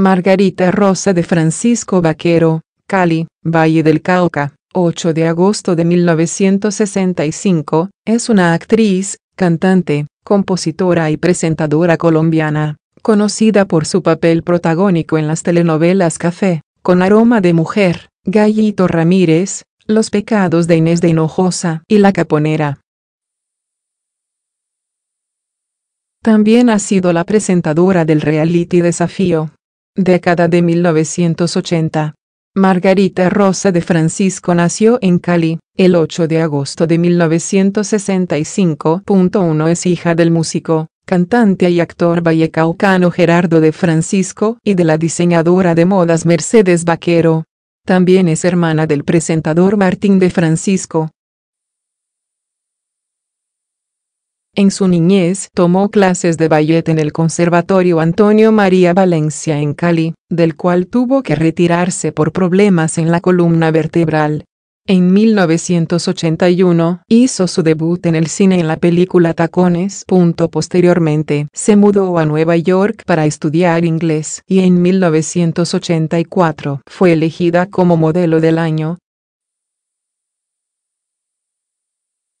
Margarita Rosa de Francisco Vaquero, Cali, Valle del Cauca, 8 de agosto de 1965, es una actriz, cantante, compositora y presentadora colombiana, conocida por su papel protagónico en las telenovelas Café, con aroma de mujer, Gallito Ramírez, Los pecados de Inés de Hinojosa y La Caponera. También ha sido la presentadora del reality Desafío, década de 1980. Margarita Rosa de Francisco nació en Cali, el 8 de agosto de 1965. es hija del músico, cantante y actor vallecaucano Gerardo de Francisco y de la diseñadora de modas Mercedes Vaquero. También es hermana del presentador Martín de Francisco. En su niñez tomó clases de ballet en el Conservatorio Antonio María Valencia en Cali, del cual tuvo que retirarse por problemas en la columna vertebral. En 1981 hizo su debut en el cine en la película Tacones. Posteriormente se mudó a Nueva York para estudiar inglés y en 1984 fue elegida como modelo del año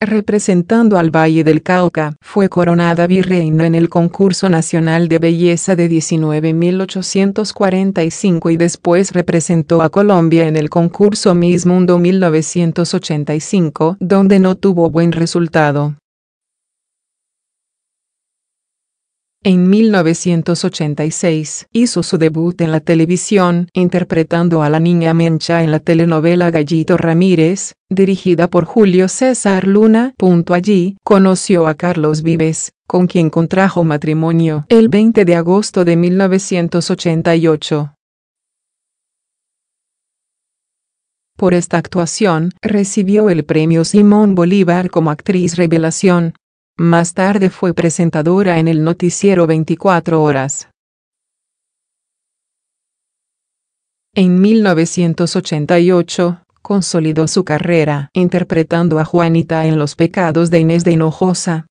representando al Valle del Cauca, fue coronada virreino en el concurso nacional de belleza de 19.845 y después representó a Colombia en el concurso Miss Mundo 1985, donde no tuvo buen resultado. En 1986 hizo su debut en la televisión interpretando a la niña Mencha en la telenovela Gallito Ramírez, dirigida por Julio César Luna. Allí conoció a Carlos Vives, con quien contrajo matrimonio el 20 de agosto de 1988. Por esta actuación recibió el premio Simón Bolívar como actriz revelación. Más tarde fue presentadora en el noticiero 24 horas. En 1988, consolidó su carrera interpretando a Juanita en Los pecados de Inés de Hinojosa.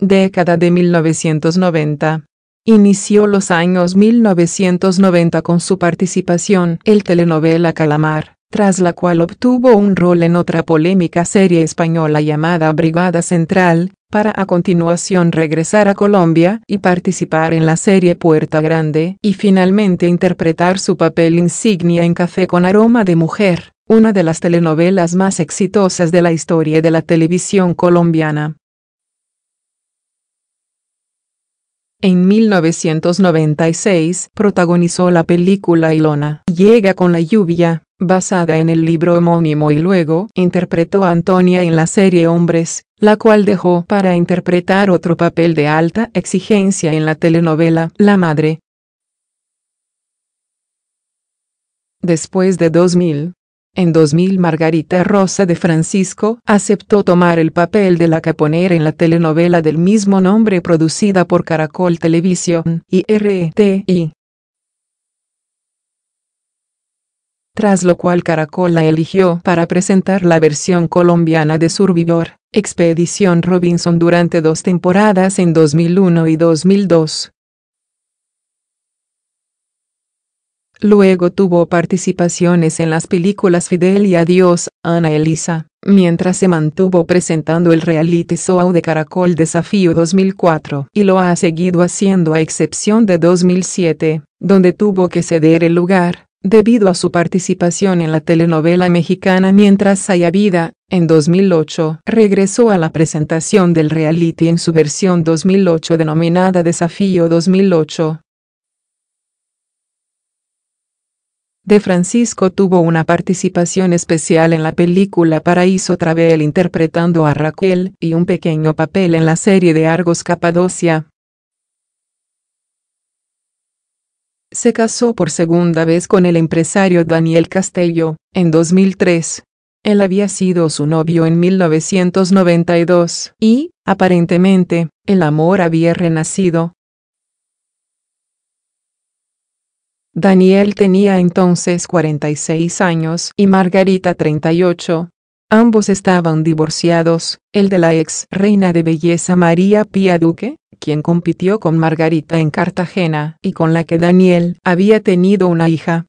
Década de 1990. Inició los años 1990 con su participación en telenovela Calamar tras la cual obtuvo un rol en otra polémica serie española llamada Brigada Central, para a continuación regresar a Colombia y participar en la serie Puerta Grande y finalmente interpretar su papel insignia en Café con Aroma de Mujer, una de las telenovelas más exitosas de la historia de la televisión colombiana. En 1996 protagonizó la película Ilona. Llega con la lluvia, basada en el libro homónimo y luego interpretó a Antonia en la serie Hombres, la cual dejó para interpretar otro papel de alta exigencia en la telenovela La Madre. Después de 2000, en 2000 Margarita Rosa de Francisco aceptó tomar el papel de la caponera en la telenovela del mismo nombre producida por Caracol Televisión y RTI. tras lo cual Caracol la eligió para presentar la versión colombiana de Survivor, Expedición Robinson durante dos temporadas en 2001 y 2002. Luego tuvo participaciones en las películas Fidel y Adiós, Ana Elisa, mientras se mantuvo presentando el reality show de Caracol Desafío 2004 y lo ha seguido haciendo a excepción de 2007, donde tuvo que ceder el lugar debido a su participación en la telenovela mexicana Mientras haya vida, en 2008 regresó a la presentación del reality en su versión 2008 denominada Desafío 2008. De Francisco tuvo una participación especial en la película Paraíso Travel interpretando a Raquel y un pequeño papel en la serie de Argos Capadocia. se casó por segunda vez con el empresario Daniel Castello, en 2003. Él había sido su novio en 1992 y, aparentemente, el amor había renacido. Daniel tenía entonces 46 años y Margarita 38. Ambos estaban divorciados, el de la ex reina de belleza María Pía Duque, quien compitió con Margarita en Cartagena y con la que Daniel había tenido una hija.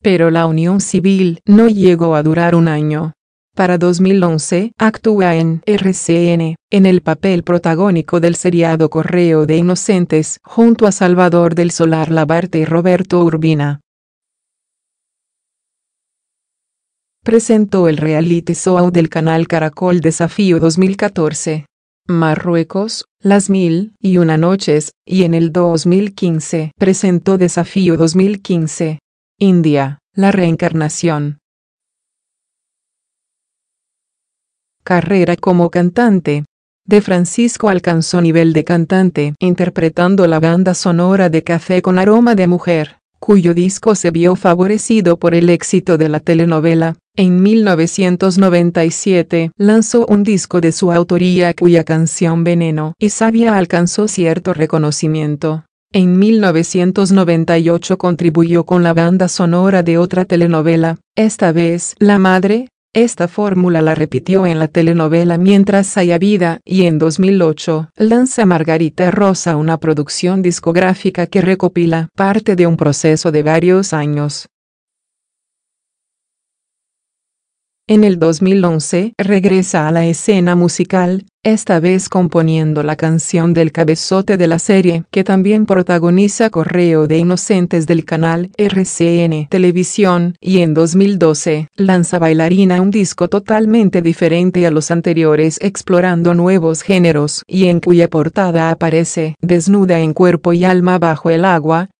Pero la unión civil no llegó a durar un año. Para 2011 actúa en RCN, en el papel protagónico del seriado Correo de Inocentes, junto a Salvador del Solar Labarte y Roberto Urbina. presentó el reality show del canal Caracol Desafío 2014. Marruecos, Las Mil y Una Noches, y en el 2015 presentó Desafío 2015. India, La Reencarnación. Carrera como cantante. De Francisco alcanzó nivel de cantante interpretando la banda sonora de Café con aroma de mujer cuyo disco se vio favorecido por el éxito de la telenovela. En 1997 lanzó un disco de su autoría cuya canción Veneno y Sabia alcanzó cierto reconocimiento. En 1998 contribuyó con la banda sonora de otra telenovela, esta vez La Madre, esta fórmula la repitió en la telenovela Mientras haya vida y en 2008 lanza Margarita Rosa una producción discográfica que recopila parte de un proceso de varios años En el 2011 regresa a la escena musical, esta vez componiendo la canción del cabezote de la serie que también protagoniza Correo de Inocentes del canal RCN Televisión y en 2012 lanza Bailarina un disco totalmente diferente a los anteriores explorando nuevos géneros y en cuya portada aparece desnuda en cuerpo y alma bajo el agua.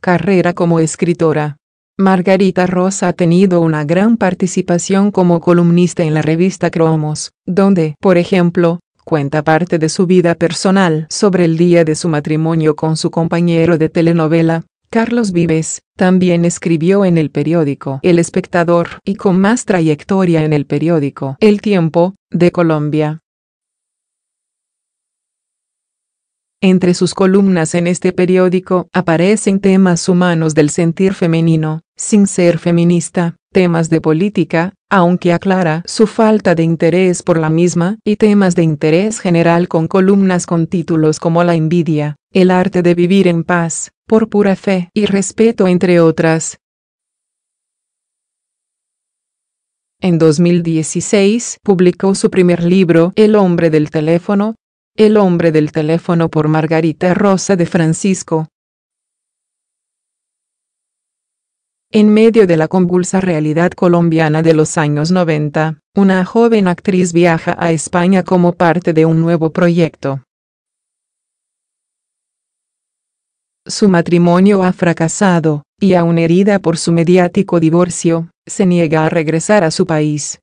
Carrera como escritora Margarita Rosa ha tenido una gran participación como columnista en la revista Cromos, donde, por ejemplo, cuenta parte de su vida personal sobre el día de su matrimonio con su compañero de telenovela, Carlos Vives, también escribió en el periódico El Espectador y con más trayectoria en el periódico El Tiempo, de Colombia, Entre sus columnas en este periódico aparecen temas humanos del sentir femenino, sin ser feminista, temas de política, aunque aclara su falta de interés por la misma, y temas de interés general con columnas con títulos como La envidia, El arte de vivir en paz, por pura fe y respeto entre otras. En 2016 publicó su primer libro El hombre del teléfono, el hombre del teléfono por Margarita Rosa de Francisco. En medio de la convulsa realidad colombiana de los años 90, una joven actriz viaja a España como parte de un nuevo proyecto. Su matrimonio ha fracasado, y aún herida por su mediático divorcio, se niega a regresar a su país.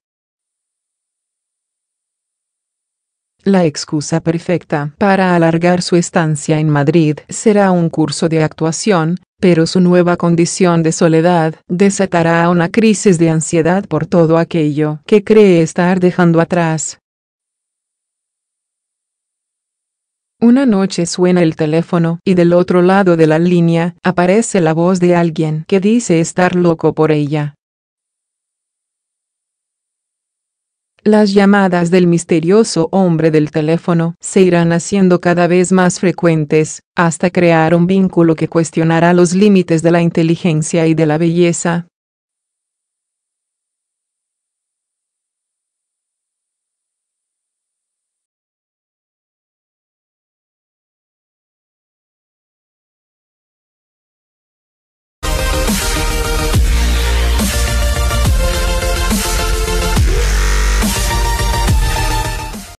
La excusa perfecta para alargar su estancia en Madrid será un curso de actuación, pero su nueva condición de soledad desatará una crisis de ansiedad por todo aquello que cree estar dejando atrás. Una noche suena el teléfono y del otro lado de la línea aparece la voz de alguien que dice estar loco por ella. Las llamadas del misterioso hombre del teléfono se irán haciendo cada vez más frecuentes, hasta crear un vínculo que cuestionará los límites de la inteligencia y de la belleza,